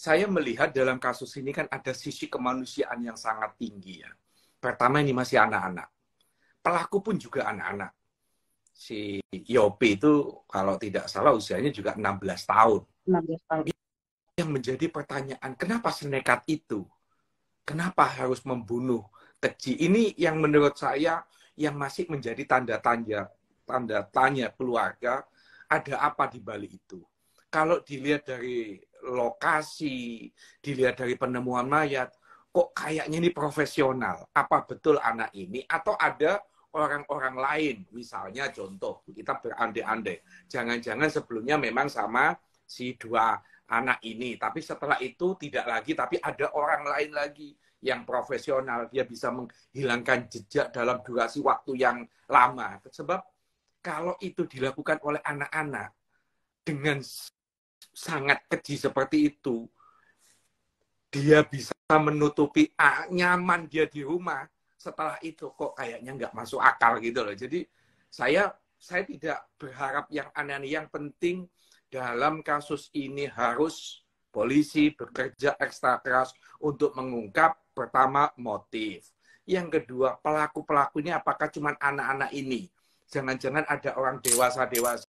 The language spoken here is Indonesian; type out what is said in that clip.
saya melihat dalam kasus ini kan ada sisi kemanusiaan yang sangat tinggi ya. Pertama ini masih anak-anak. Pelaku pun juga anak-anak. Si Yopi itu kalau tidak salah usianya juga 16 tahun. 16 tahun. Yang menjadi pertanyaan, kenapa senekat itu? Kenapa harus membunuh kecil? Ini yang menurut saya yang masih menjadi tanda tanya tanda tanya keluarga ada apa di balik itu. Kalau dilihat dari lokasi, dilihat dari penemuan mayat, kok kayaknya ini profesional. Apa betul anak ini atau ada orang-orang lain? Misalnya contoh, kita berandai-andai. Jangan-jangan sebelumnya memang sama si dua anak ini, tapi setelah itu tidak lagi, tapi ada orang lain lagi yang profesional, dia bisa menghilangkan jejak dalam durasi waktu yang lama. Sebab kalau itu dilakukan oleh anak-anak dengan sangat keji seperti itu, dia bisa menutupi A, ah, nyaman dia di rumah, setelah itu kok kayaknya nggak masuk akal gitu loh. Jadi saya saya tidak berharap yang aneh-aneh yang penting dalam kasus ini harus polisi bekerja ekstra keras untuk mengungkap pertama motif. Yang kedua, pelaku-pelakunya apakah cuma anak-anak ini? Jangan-jangan ada orang dewasa-dewasa